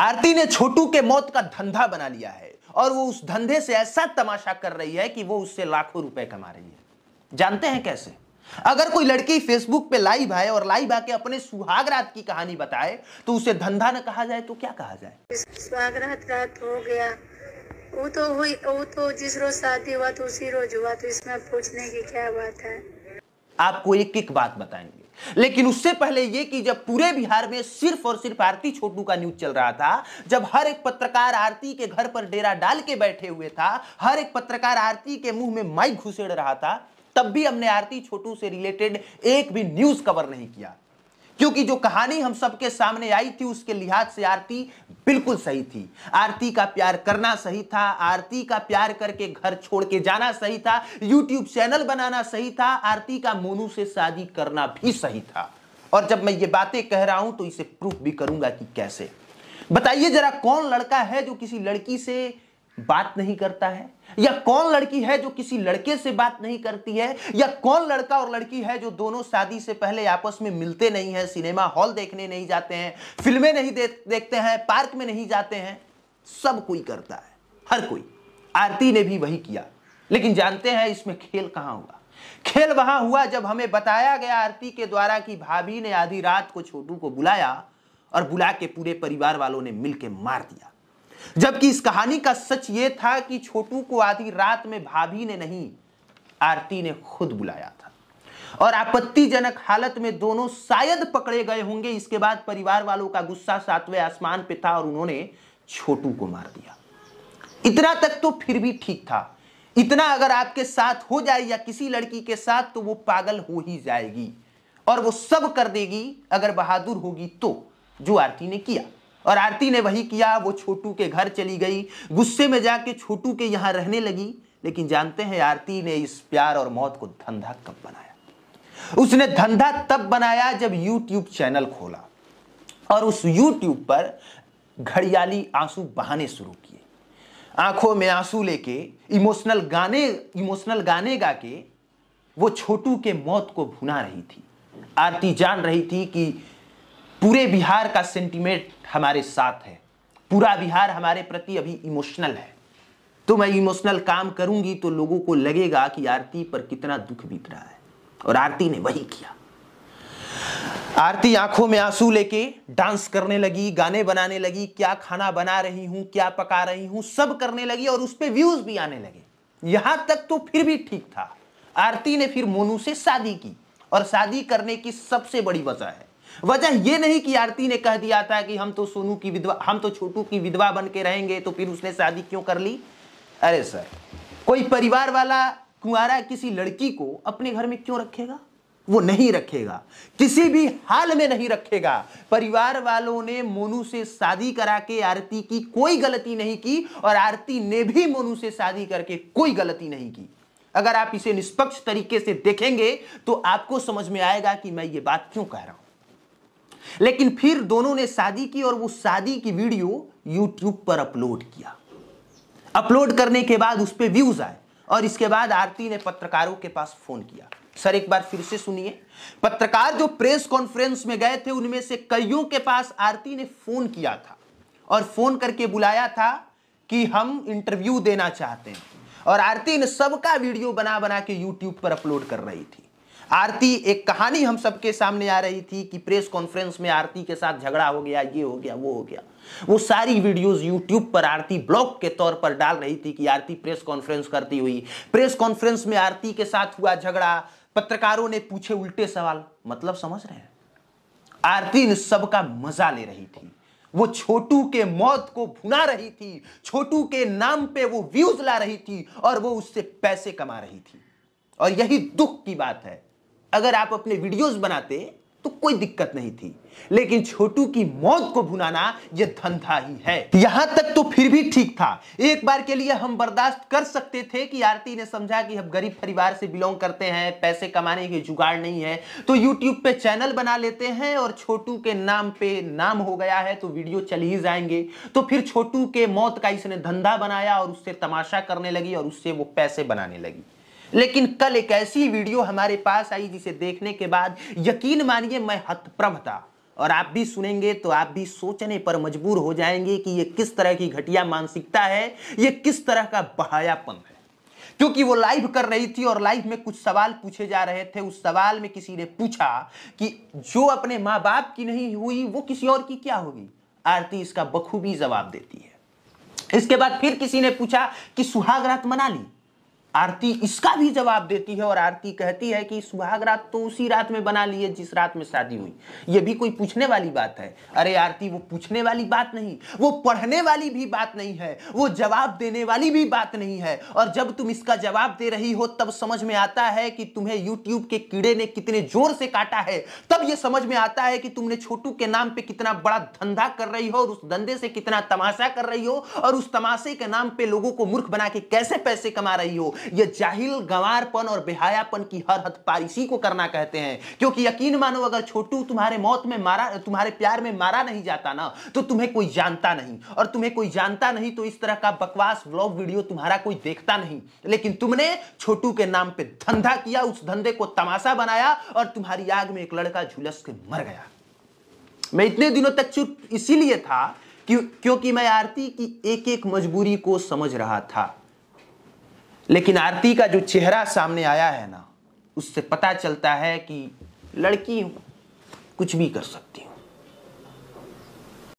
आरती ने छोटू के मौत का धंधा बना लिया है और वो उस धंधे से ऐसा तमाशा कर रही है कि वो उससे लाखों रुपए कमा रही है जानते हैं कैसे अगर कोई लड़की फेसबुक पे लाइव आए और लाइव आके अपने सुहागरात की कहानी बताए तो उसे धंधा न कहा जाए तो क्या कहा जाए सुहागरात रात हो गया वो तो हुई वो तो जिस रोज शादी हुआ तो उसी रोज हुआ तो इसमें पूछने की क्या बात है आपको एक एक बात बताएंगे लेकिन उससे पहले यह कि जब पूरे बिहार में सिर्फ और सिर्फ आरती छोटू का न्यूज चल रहा था जब हर एक पत्रकार आरती के घर पर डेरा डाल के बैठे हुए था हर एक पत्रकार आरती के मुंह में माइक घुसेड़ रहा था तब भी हमने आरती छोटू से रिलेटेड एक भी न्यूज कवर नहीं किया क्योंकि जो कहानी हम सबके सामने आई थी उसके लिहाज से आरती बिल्कुल सही थी आरती का प्यार करना सही था आरती का प्यार करके घर छोड़ के जाना सही था यूट्यूब चैनल बनाना सही था आरती का मोनू से शादी करना भी सही था और जब मैं ये बातें कह रहा हूं तो इसे प्रूफ भी करूंगा कि कैसे बताइए जरा कौन लड़का है जो किसी लड़की से बात नहीं करता है या कौन लड़की है जो किसी लड़के से बात नहीं करती है या कौन लड़का और लड़की है जो दोनों शादी से पहले आपस में मिलते नहीं है सिनेमा हॉल देखने नहीं जाते हैं फिल्में नहीं दे, देखते हैं पार्क में नहीं जाते हैं सब कोई करता है हर कोई आरती ने भी वही किया लेकिन जानते हैं इसमें खेल कहां हुआ खेल वहां हुआ जब हमें बताया गया आरती के द्वारा कि भाभी ने आधी रात को छोटू को बुलाया और बुला के पूरे परिवार वालों ने मिलकर मार दिया जबकि इस कहानी का सच यह था कि छोटू को आधी रात में भाभी ने नहीं आरती ने खुद बुलाया था और आपत्तिजनक हालत में दोनों शायद पकड़े गए होंगे इसके बाद परिवार वालों का गुस्सा सातवें आसमान पे था और उन्होंने छोटू को मार दिया इतना तक तो फिर भी ठीक था इतना अगर आपके साथ हो जाए या किसी लड़की के साथ तो वो पागल हो ही जाएगी और वो सब कर देगी अगर बहादुर होगी तो जो आरती ने किया और आरती ने वही किया वो छोटू के घर चली गई गुस्से में जाके छोटू के यहां रहने लगी लेकिन जानते हैं आरती ने इस प्यार और मौत को धंधा कब बनाया उसने धंधा तब बनाया जब यूट्यूब चैनल खोला और उस यूट्यूब पर घड़ियाली आंसू बहाने शुरू किए आंखों में आंसू लेके इमोशनल गाने इमोशनल गाने गा के वो छोटू के मौत को भुना रही थी आरती जान रही थी कि पूरे बिहार का सेंटीमेंट हमारे साथ है पूरा बिहार हमारे प्रति अभी इमोशनल है तो मैं इमोशनल काम करूंगी तो लोगों को लगेगा कि आरती पर कितना दुख बीत रहा है और आरती ने वही किया आरती आंखों में आंसू लेके डांस करने लगी गाने बनाने लगी क्या खाना बना रही हूं क्या पका रही हूं सब करने लगी और उस पर व्यूज भी आने लगे यहां तक तो फिर भी ठीक था आरती ने फिर मोनू से शादी की और शादी करने की सबसे बड़ी वजह है वजह यह नहीं कि आरती ने कह दिया था कि हम तो सोनू की विधवा हम तो छोटू की विधवा बन के रहेंगे तो फिर उसने शादी क्यों कर ली अरे सर कोई परिवार वाला कुंवारा किसी लड़की को अपने घर में क्यों रखेगा वो नहीं रखेगा किसी भी हाल में नहीं रखेगा परिवार वालों ने मोनू से शादी करा के आरती की कोई गलती नहीं की और आरती ने भी मोनू से शादी करके कोई गलती नहीं की अगर आप इसे निष्पक्ष तरीके से देखेंगे तो आपको समझ में आएगा कि मैं ये बात क्यों कह रहा हूं लेकिन फिर दोनों ने शादी की और वो शादी की वीडियो यूट्यूब पर अपलोड किया अपलोड करने के बाद उस पर व्यूज आए और इसके बाद आरती ने पत्रकारों के पास फोन किया सर एक बार फिर से सुनिए पत्रकार जो प्रेस कॉन्फ्रेंस में गए थे उनमें से कईयों के पास आरती ने फोन किया था और फोन करके बुलाया था कि हम इंटरव्यू देना चाहते हैं और आरती ने सबका वीडियो बना बना के यूट्यूब पर अपलोड कर रही थी आरती एक कहानी हम सबके सामने आ रही थी कि प्रेस कॉन्फ्रेंस में आरती के साथ झगड़ा हो गया ये हो गया वो हो गया वो सारी वीडियोस यूट्यूब पर आरती ब्लॉग के तौर पर डाल रही थी कि आरती प्रेस कॉन्फ्रेंस करती हुई प्रेस कॉन्फ्रेंस में आरती के साथ हुआ झगड़ा पत्रकारों ने पूछे उल्टे सवाल मतलब समझ रहे हैं आरती इन सबका मजा ले रही थी वो छोटू के मौत को भुना रही थी छोटू के नाम पे वो व्यूज ला रही थी और वो उससे पैसे कमा रही थी और यही दुख की बात है अगर आप अपने वीडियोस बनाते तो कोई दिक्कत नहीं थी लेकिन छोटू की मौत को भुनाना यह धंधा ही है यहां तक तो फिर भी ठीक था एक बार के लिए हम बर्दाश्त कर सकते थे कि आरती ने समझा कि हम गरीब परिवार से बिलोंग करते हैं पैसे कमाने की जुगाड़ नहीं है तो यूट्यूब पे चैनल बना लेते हैं और छोटू के नाम पे नाम हो गया है तो वीडियो चल ही जाएंगे तो फिर छोटू के मौत का इसने धंधा बनाया और उससे तमाशा करने लगी और उससे वो पैसे बनाने लगी लेकिन कल एक ऐसी वीडियो हमारे पास आई जिसे देखने के बाद यकीन मानिए मैं हतप्रभ था और आप भी सुनेंगे तो आप भी सोचने पर मजबूर हो जाएंगे कि ये किस तरह की घटिया मानसिकता है ये किस तरह का बहायापन है क्योंकि वो लाइव कर रही थी और लाइव में कुछ सवाल पूछे जा रहे थे उस सवाल में किसी ने पूछा कि जो अपने माँ बाप की नहीं हुई वो किसी और की क्या होगी आरती इसका बखूबी जवाब देती है इसके बाद फिर किसी ने पूछा कि रात मना ली आरती इसका भी जवाब देती है और आरती कहती है कि सुहाग रात तो उसी रात में बना लिए जिस रात में शादी हुई ये भी कोई पूछने वाली बात है अरे आरती वो पूछने वाली बात नहीं वो पढ़ने वाली भी बात नहीं है वो जवाब देने वाली भी बात नहीं है और जब तुम इसका जवाब दे रही हो तब समझ में आता है कि तुम्हें यूट्यूब के कीड़े ने कितने जोर से काटा है तब यह समझ में आता है कि तुमने छोटू के नाम पर कितना बड़ा धंधा कर रही हो और उस धंधे से कितना तमाशा कर रही हो और उस तमाशे के नाम पर लोगों को मूर्ख बना के कैसे पैसे कमा रही हो यह जाहिल गंवारपन और बेहायापन की हर हथपार इसी को करना कहते हैं क्योंकि यकीन मानो अगर छोटू तुम्हारे मौत में मारा तुम्हारे प्यार में मारा नहीं जाता ना तो तुम्हें कोई जानता नहीं और तुम्हें कोई जानता नहीं तो इस तरह का बकवास व्लॉग वीडियो तुम्हारा कोई देखता नहीं लेकिन तुमने छोटू के नाम पर धंधा किया उस धंधे को तमाशा बनाया और तुम्हारी आग में एक लड़का झुलस के मर गया मैं इतने दिनों तक चुप इसीलिए था क्यों क्योंकि मैं आरती की एक एक मजबूरी को समझ रहा था लेकिन आरती का जो चेहरा सामने आया है ना उससे पता चलता है कि लड़की हूँ कुछ भी कर सकती हूँ